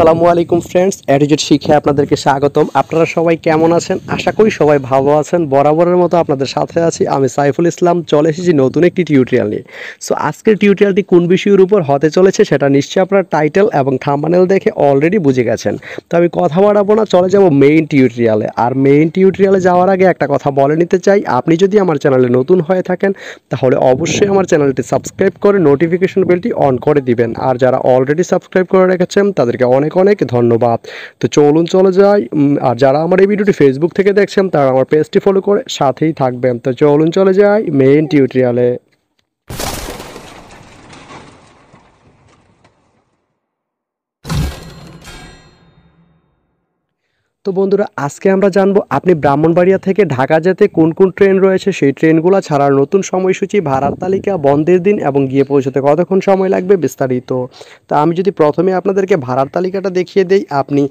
সালামু আলাইকুম ফ্রেন্ডস অ্যাডিজেট শিখে আপনাদেরকে স্বাগতম আপনারা সবাই কেমন আছেন আশা করি সবাই ভালো আছেন বরাবরের মতো আপনাদের সাথে আছি আমি সাইফুল ইসলাম চলে এসেছি নতুন একটি টিউটোরিয়াল নিয়ে সো আজকের টিউটোরিয়ালটি কোন বিষয়ের উপর হতে চলেছে সেটা নিশ্চয়ই আপনারা টাইটেল এবং থাম্বানেল দেখে অলরেডি বুঝে গেছেন তো আমি কথা বাড়াবো না চলে যাব মেইন টিউটোরিয়ালে আর মেইন টিউটোরিয়ালে যাওয়ার আগে একটা কথা বলে নিতে চাই আপনি যদি আমার চ্যানেলে নতুন হয়ে থাকেন তাহলে অবশ্যই আমার চ্যানেলটি সাবস্ক্রাইব করে নোটিফিকেশন বেলটি অন করে দিবেন আর যারা অলরেডি সাবস্ক্রাইব করে রেখেছেন তাদেরকে অনেক অনেক অনেক ধন্যবাদ তো চলুন চলে যাই আর যারা আমার এই ভিডিওটি ফেসবুক থেকে দেখছেন তারা আমার পেজটি ফলো করে সাথেই থাকবেন তো চলুন চলে যাই মেইন টিউটোরিয়ালে তো বন্ধুরা আজকে আমরা জানবো আপনি ব্রাহ্মণবাড়িয়া থেকে ঢাকা যেতে কোন কোন ট্রেন রয়েছে সেই ট্রেনগুলো ছাড়ার নতুন সময়সূচি ভাড়ার তালিকা বন্ধের দিন এবং গিয়ে পৌঁছতে কতক্ষণ সময় লাগবে বিস্তারিত তা আমি যদি প্রথমে আপনাদেরকে ভাড়ার তালিকাটা দেখিয়ে দেই আপনি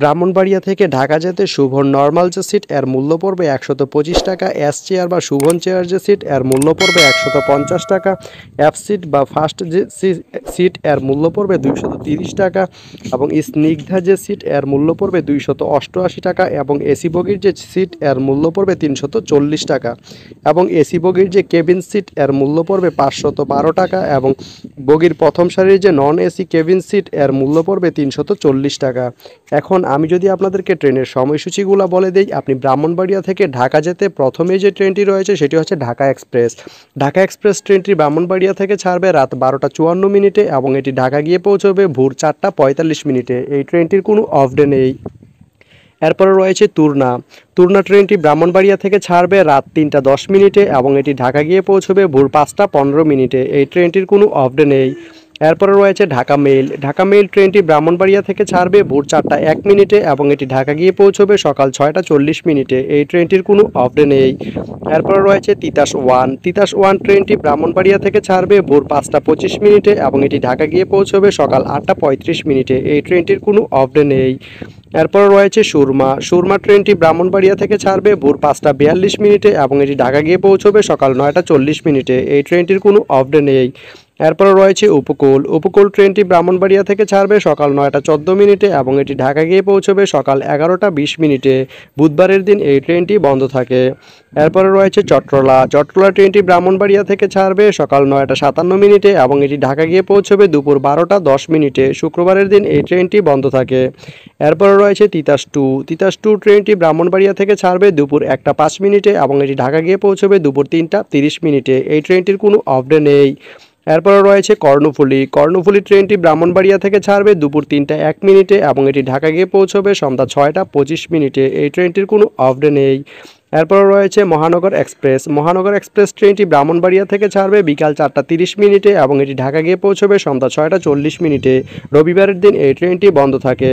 ব্রাহ্মণবাড়িয়া থেকে ঢাকা যেতে শুভন নর্মাল যে সিট এর মূল্য পড়বে একশত পঁচিশ টাকা এস চেয়ার বা শুভন চেয়ার যে সিট এর মূল্য পড়বে একশত পঞ্চাশ টাকা এফ সিট বা ফার্স্ট যে সিট এর মূল্য পড়বে দুইশত তিরিশ টাকা এবং স্নিগ্ধা যে সিট এর মূল্য পড়বে দুইশত অষ্টআশি টাকা এবং এসি বগির যে সিট এর মূল্য পড়বে তিনশত চল্লিশ টাকা এবং এসি বগির যে কেবিন সিট এর মূল্য পড়বে পাঁচশত বারো টাকা এবং বগির প্রথম সারির যে নন এসি কেবিন সিট এর মূল্য পড়বে তিনশত চল্লিশ টাকা এখন আমি যদি আপনাদেরকে ট্রেনের সময়সূচিগুলো বলে দিই আপনি ব্রাহ্মণবাড়িয়া থেকে ঢাকা যেতে প্রথমে যে ট্রেনটি রয়েছে সেটি হচ্ছে ঢাকা এক্সপ্রেস ঢাকা এক্সপ্রেস ট্রেনটি ব্রাহ্মণবাড়িয়া থেকে ছাড়বে রাত বারোটা চুয়ান্ন মিনিটে এবং এটি ঢাকা গিয়ে পৌঁছবে ভোর চারটা পঁয়তাল্লিশ মিনিটে এই ট্রেনটির কোনো অফ ডে নেই এরপরে রয়েছে তুর্না তুর্না ট্রেনটি ব্রাহ্মণবাড়িয়া থেকে ছাড়বে রাত তিনটা দশ মিনিটে এবং এটি ঢাকা গিয়ে পৌঁছবে ভোর পাঁচটা পনেরো মিনিটে এই ট্রেনটির কোনো অফ ডে নেই এরপরে রয়েছে ঢাকা মেল ঢাকা মেল ট্রেনটি ব্রাহ্মণবাড়িয়া থেকে ছাড়বে ভোর চারটা এক মিনিটে এবং এটি ঢাকা গিয়ে পৌঁছবে সকাল ছয়টা চল্লিশ মিনিটে এই ট্রেনটির কোনো অফডে নেই এরপরে রয়েছে তিতাস ওয়ান তিতাস ওয়ান ট্রেনটি ব্রাহ্মণবাড়িয়া থেকে ছাড়বে ভোর পাঁচটা পঁচিশ মিনিটে এবং এটি ঢাকা গিয়ে পৌঁছবে সকাল আটটা পঁয়ত্রিশ মিনিটে এই ট্রেনটির কোনো অফডে নেই এরপর রয়েছে সুরমা সুরমা ট্রেনটি ব্রাহ্মণবাড়িয়া থেকে ছাড়বে ভোর পাঁচটা বিয়াল্লিশ মিনিটে এবং এটি ঢাকা গিয়ে পৌঁছবে সকাল নয়টা চল্লিশ মিনিটে এই ট্রেনটির কোনো অফডে নেই এরপরে রয়েছে উপকূল উপকূল ট্রেনটি ব্রাহ্মণবাড়িয়া থেকে ছাড়বে সকাল নয়টা চোদ্দ মিনিটে এবং এটি ঢাকা গিয়ে পৌঁছবে সকাল এগারোটা বিশ মিনিটে বুধবারের দিন এই ট্রেনটি বন্ধ থাকে এরপরে রয়েছে চট্টলা চট্টলা ট্রেনটি ব্রাহ্মণবাড়িয়া থেকে ছাড়বে সকাল নয়টা সাতান্ন মিনিটে এবং এটি ঢাকা গিয়ে পৌঁছবে দুপুর বারোটা দশ মিনিটে শুক্রবারের দিন এই ট্রেনটি বন্ধ থাকে এরপরে রয়েছে তিতাস টু তিতাস টু ট্রেনটি ব্রাহ্মণবাড়িয়া থেকে ছাড়বে দুপুর একটা পাঁচ মিনিটে এবং এটি ঢাকা গিয়ে পৌঁছবে দুপুর তিনটা তিরিশ মিনিটে এই ট্রেনটির কোনো অফডে নেই এরপর রয়েছে কর্ণফুলি কর্ণফুলি ট্রেনটি ব্রাহ্মণবাড়িয়া থেকে ছাড়বে দুপুর তিনটা এক মিনিটে এবং এটি ঢাকা গিয়ে পৌঁছবে সন্ধ্যা ছয়টা পঁচিশ মিনিটে এই ট্রেনটির কোনো অফডে নেই এরপর রয়েছে মহানগর এক্সপ্রেস মহানগর এক্সপ্রেস ট্রেনটি ব্রাহ্মণবাড়িয়া থেকে ছাড়বে বিকাল চারটা তিরিশ মিনিটে এবং এটি ঢাকা গিয়ে পৌঁছবে সন্ধ্যা ছয়টা চল্লিশ মিনিটে রবিবারের দিন এই ট্রেনটি বন্ধ থাকে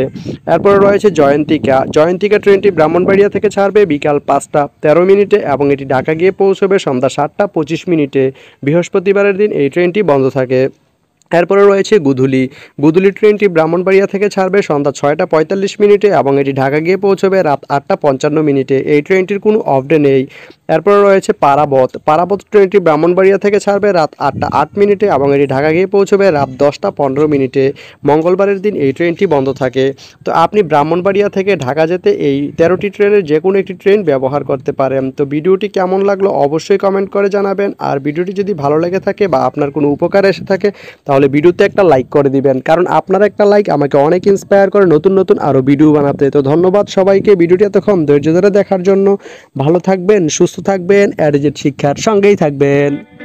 এরপর রয়েছে জয়ন্তিকা জয়ন্তিকা ট্রেনটি ব্রাহ্মণবাড়িয়া থেকে ছাড়বে বিকাল পাঁচটা তেরো মিনিটে এবং এটি ঢাকা গিয়ে পৌঁছবে সন্ধ্যা সাতটা পঁচিশ মিনিটে বৃহস্পতিবারের দিন এই ট্রেনটি বন্ধ থাকে এরপরে রয়েছে গুধুলি গুধুলি ট্রেনটি ব্রাহ্মণবাড়িয়া থেকে ছাড়বে সন্ধ্যা ছয়টা পঁয়তাল্লিশ মিনিটে এবং এটি ঢাকা গিয়ে পৌঁছবে রাত আটটা পঞ্চান্ন মিনিটে এই ট্রেনটির কোনো অফডে নেই এরপরে রয়েছে পারাবত পারাবত ট্রেনটি ব্রাহ্মণবাড়িয়া থেকে ছাড়বে রাত আটটা আট মিনিটে এবং এটি ঢাকা গিয়ে পৌঁছবে রাত দশটা পনেরো মিনিটে মঙ্গলবারের দিন এই ট্রেনটি বন্ধ থাকে তো আপনি ব্রাহ্মণবাড়িয়া থেকে ঢাকা যেতে এই তেরোটি ট্রেনের যে কোনো একটি ট্রেন ব্যবহার করতে পারেন তো ভিডিওটি কেমন লাগলো অবশ্যই কমেন্ট করে জানাবেন আর ভিডিওটি যদি ভালো লেগে থাকে বা আপনার কোনো উপকার এসে থাকে তাহলে তাহলে ভিডিওতে একটা লাইক করে দিবেন কারণ আপনার একটা লাইক আমাকে অনেক ইন্সপায়ার করে নতুন নতুন আরও ভিডিও বানাতে তো ধন্যবাদ সবাইকে ভিডিওটি এতক্ষণ ধৈর্য ধরে দেখার জন্য ভালো থাকবেন সুস্থ থাকবেন অ্যাডিজেট শিক্ষার সঙ্গেই থাকবেন